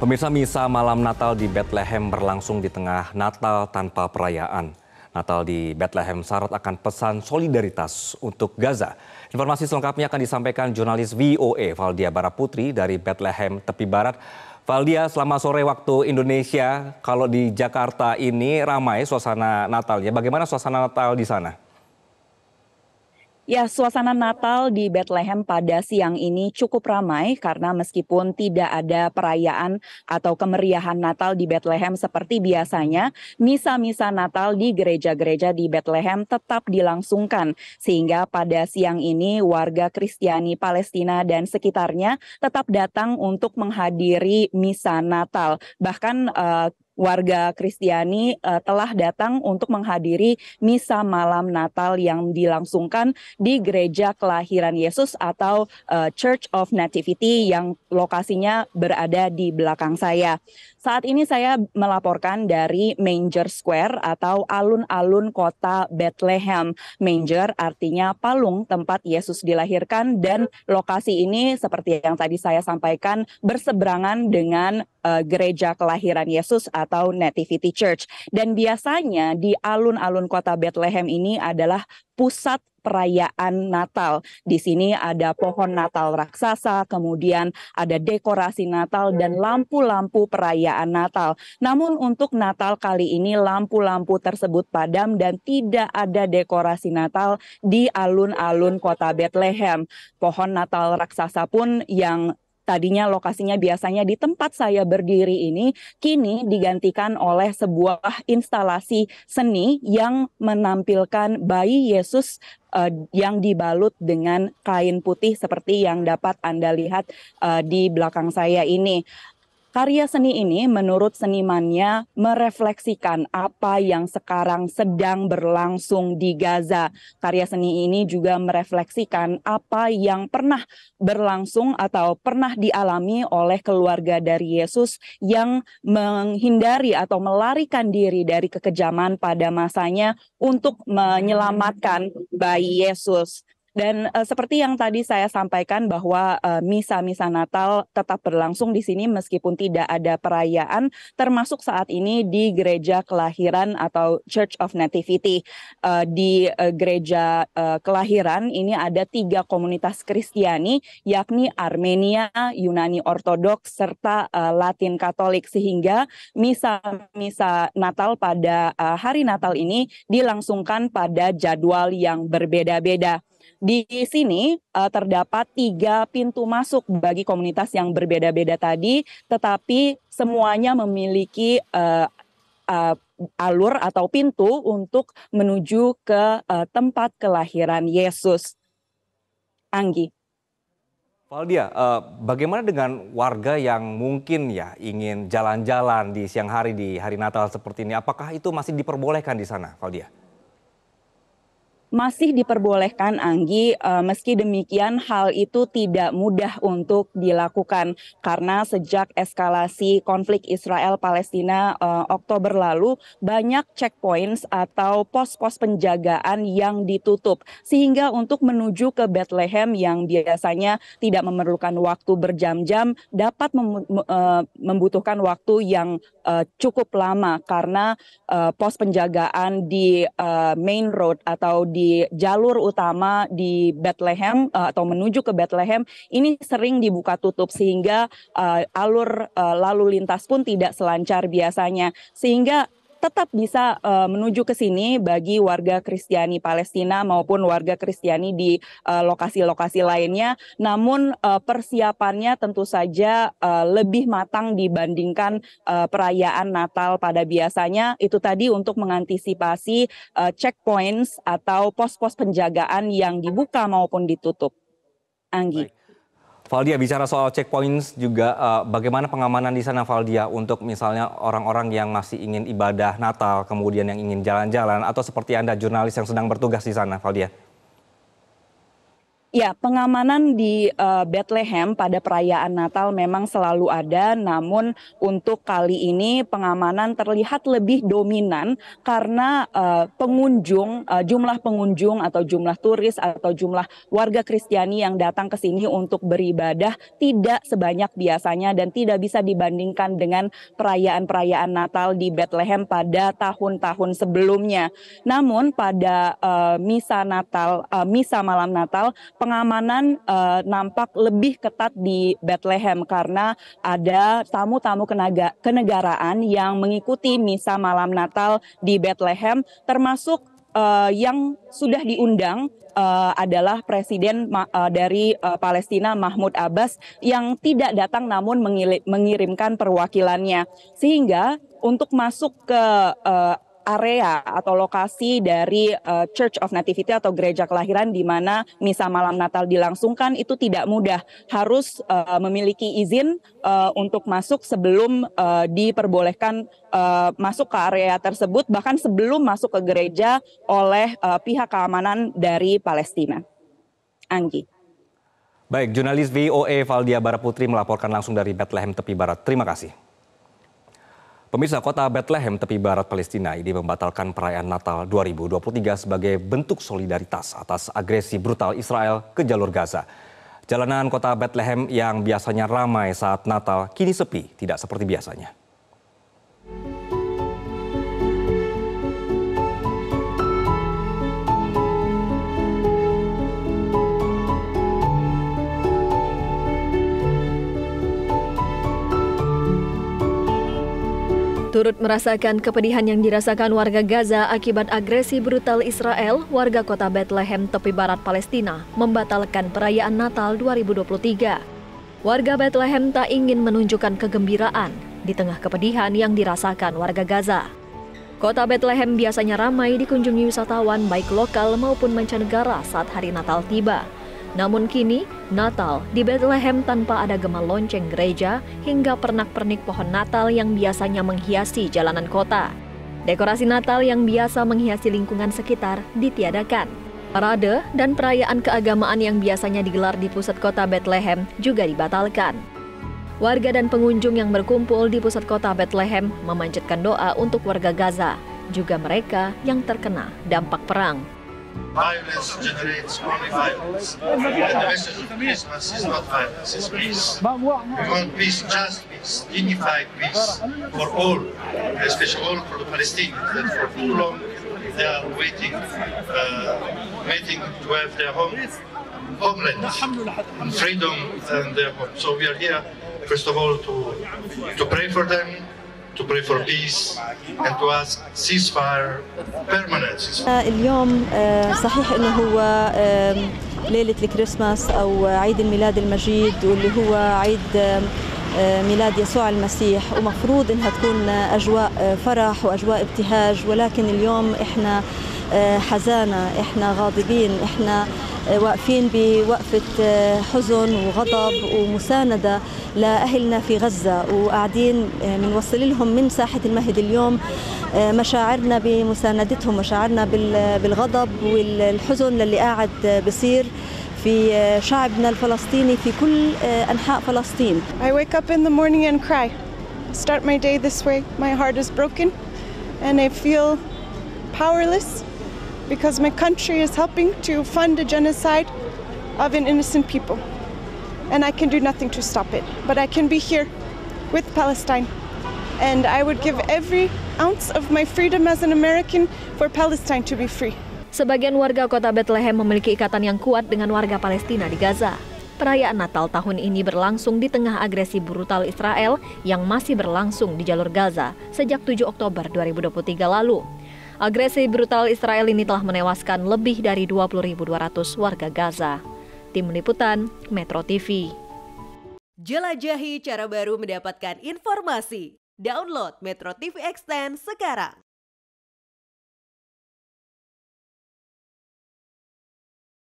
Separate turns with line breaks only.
Pemirsa misa malam Natal di Bethlehem berlangsung di tengah Natal tanpa perayaan. Natal di Bethlehem syarat akan pesan solidaritas untuk Gaza. Informasi selengkapnya akan disampaikan jurnalis VOA e, Valdia Baraputri dari Bethlehem Tepi Barat. Valdia, selamat sore waktu Indonesia. Kalau di Jakarta ini ramai suasana Natalnya. Bagaimana suasana Natal di sana?
Ya, suasana Natal di Bethlehem pada siang ini cukup ramai karena meskipun tidak ada perayaan atau kemeriahan Natal di Bethlehem seperti biasanya, misa-misa Natal di gereja-gereja di Bethlehem tetap dilangsungkan sehingga pada siang ini warga Kristiani Palestina dan sekitarnya tetap datang untuk menghadiri misa Natal. Bahkan uh, warga Kristiani uh, telah datang untuk menghadiri misa malam Natal yang dilangsungkan di gereja kelahiran Yesus atau uh, Church of Nativity yang lokasinya berada di belakang saya. Saat ini saya melaporkan dari Manger Square atau alun-alun kota Bethlehem. Manger artinya palung tempat Yesus dilahirkan dan lokasi ini seperti yang tadi saya sampaikan berseberangan dengan uh, gereja kelahiran Yesus atau Nativity Church. Dan biasanya di alun-alun kota Bethlehem ini adalah pusat perayaan Natal. Di sini ada pohon Natal raksasa, kemudian ada dekorasi Natal dan lampu-lampu perayaan Natal. Namun untuk Natal kali ini lampu-lampu tersebut padam dan tidak ada dekorasi Natal di alun-alun kota Bethlehem. Pohon Natal raksasa pun yang tadinya lokasinya biasanya di tempat saya berdiri ini kini digantikan oleh sebuah instalasi seni yang menampilkan bayi Yesus uh, yang dibalut dengan kain putih seperti yang dapat Anda lihat uh, di belakang saya ini. Karya seni ini menurut senimannya merefleksikan apa yang sekarang sedang berlangsung di Gaza. Karya seni ini juga merefleksikan apa yang pernah berlangsung atau pernah dialami oleh keluarga dari Yesus yang menghindari atau melarikan diri dari kekejaman pada masanya untuk menyelamatkan bayi Yesus. Dan uh, seperti yang tadi saya sampaikan bahwa misa eh, misa-misa Natal tetap berlangsung di sini meskipun tidak ada perayaan termasuk saat ini di gereja kelahiran atau Church of Nativity. Uh, di uh, gereja uh, kelahiran ini ada tiga komunitas Kristiani yakni Armenia, Yunani Ortodoks serta uh, Latin Katolik sehingga misa-misa Natal pada uh, hari Natal ini dilangsungkan pada jadwal yang berbeda-beda. Di sini eh, terdapat tiga pintu masuk bagi komunitas yang berbeda-beda tadi, tetapi semuanya memiliki eh, eh, alur atau pintu untuk menuju ke tempat kelahiran Yesus. Anggi.
Valdia, bagaimana dengan warga yang mungkin ya ingin jalan-jalan di siang hari di hari Natal seperti ini? Apakah itu masih diperbolehkan di sana, Valdia?
masih diperbolehkan Anggi eh, meski demikian hal itu tidak mudah untuk dilakukan karena sejak eskalasi konflik Israel Palestina eh, Oktober lalu banyak checkpoints atau pos-pos penjagaan yang ditutup sehingga untuk menuju ke Bethlehem yang biasanya tidak memerlukan waktu berjam-jam dapat eh, membutuhkan waktu yang cukup lama karena pos penjagaan di main road atau di di jalur utama di Bethlehem uh, atau menuju ke Bethlehem ini sering dibuka tutup sehingga uh, alur uh, lalu lintas pun tidak selancar biasanya sehingga tetap bisa uh, menuju ke sini bagi warga Kristiani Palestina maupun warga Kristiani di eh, lokasi-lokasi uh, lainnya. Namun uh, persiapannya tentu saja uh, lebih matang dibandingkan uh, perayaan Natal pada biasanya. Itu tadi untuk mengantisipasi uh, checkpoints atau pos-pos penjagaan yang dibuka maupun ditutup. Anggi. Baik.
Valdia bicara soal checkpoints juga uh, bagaimana pengamanan di sana Valdia untuk misalnya orang-orang yang masih ingin ibadah Natal kemudian yang ingin jalan-jalan atau seperti Anda jurnalis yang sedang bertugas di sana Valdia?
Ya, pengamanan di uh, Bethlehem pada perayaan Natal memang selalu ada, namun untuk kali ini pengamanan terlihat lebih dominan karena uh, pengunjung, uh, jumlah pengunjung atau jumlah turis atau jumlah warga Kristiani yang datang ke sini untuk beribadah tidak sebanyak biasanya dan tidak bisa dibandingkan dengan perayaan-perayaan Natal di Bethlehem pada tahun-tahun sebelumnya. Namun pada uh, misa Natal, uh, misa malam Natal pengamanan uh, nampak lebih ketat di Bethlehem karena ada tamu-tamu kenegaraan yang mengikuti misa malam Natal di Bethlehem termasuk uh, yang sudah diundang uh, adalah presiden uh, dari uh, Palestina Mahmud Abbas yang tidak datang namun mengirimkan perwakilannya sehingga untuk masuk ke uh, area atau lokasi dari uh, Church of Nativity atau gereja kelahiran di mana misa malam Natal dilangsungkan itu tidak mudah. Harus uh, memiliki izin uh, untuk masuk sebelum uh, diperbolehkan uh, masuk ke area tersebut bahkan sebelum masuk ke gereja oleh uh, pihak keamanan dari Palestina.
Anggi. Baik, jurnalis VOA e Valdia Baraputri melaporkan langsung dari Bethlehem Tepi Barat. Terima kasih. Pemirsa kota Bethlehem tepi barat Palestina ini membatalkan perayaan Natal 2023 sebagai bentuk solidaritas atas agresi brutal Israel ke jalur Gaza. Jalanan kota Bethlehem yang biasanya ramai saat Natal kini sepi, tidak seperti biasanya.
Turut merasakan kepedihan yang dirasakan warga Gaza akibat agresi brutal Israel, warga kota Bethlehem tepi barat Palestina membatalkan perayaan Natal 2023. Warga Bethlehem tak ingin menunjukkan kegembiraan di tengah kepedihan yang dirasakan warga Gaza. Kota Bethlehem biasanya ramai dikunjungi wisatawan baik lokal maupun mancanegara saat hari Natal tiba. Namun kini, Natal di Bethlehem tanpa ada gema lonceng gereja hingga pernak-pernik pohon Natal yang biasanya menghiasi jalanan kota. Dekorasi Natal yang biasa menghiasi lingkungan sekitar ditiadakan. Parade dan perayaan keagamaan yang biasanya digelar di pusat kota Bethlehem juga dibatalkan. Warga dan pengunjung yang berkumpul di pusat kota Bethlehem memanjatkan doa untuk warga Gaza, juga mereka yang terkena dampak perang. Violence generates only violence. And the message of Christmas is not violence, it's peace. We want peace, just peace, dignified peace for all, especially all for the Palestinians that for too long they are waiting, uh, waiting to have their home, homeland, freedom and their home. So we are here, first of all, to, to pray for them, to pray for peace and to ask ceasefire, permanent ceasefire. آه، اليوم آه، صحيح انه هو ليله الكريسماس او عيد الميلاد المجيد واللي هو عيد آه، ميلاد يسوع المسيح ومفروض انها تكون اجواء فرح واجواء ابتهاج ولكن اليوم احنا حزانه احنا غاضبين احنا واقفين بوقفة آه، حزن وغضب ومساندة لأهلنا في غزة وقاعدين بنوصل آه، لهم من ساحة المهد اليوم آه، مشاعرنا بمساندتهم مشاعرنا بالغضب والحزن للي قاعد بصير في شعبنا الفلسطيني في كل أنحاء فلسطين I wake up in the morning and cry start my day this way my heart is broken and I feel powerless because my country is helping to fund the genocide of an innocent people. And I can do nothing to stop it. But I can be here with Palestine. And I would give every ounce of my freedom as an American for Palestine to be free. Sebagian warga kota Bethlehem memiliki ikatan yang kuat dengan warga Palestina di Gaza. Perayaan Natal tahun ini berlangsung di tengah agresi brutal Israel yang masih berlangsung di jalur Gaza sejak 7 Oktober 2023 lalu. Agresi brutal Israel ini telah menewaskan lebih dari 20.200 warga Gaza. Tim Liputan, Metro TV. Jelajahi cara baru mendapatkan informasi. Download Metro TV Extend sekarang.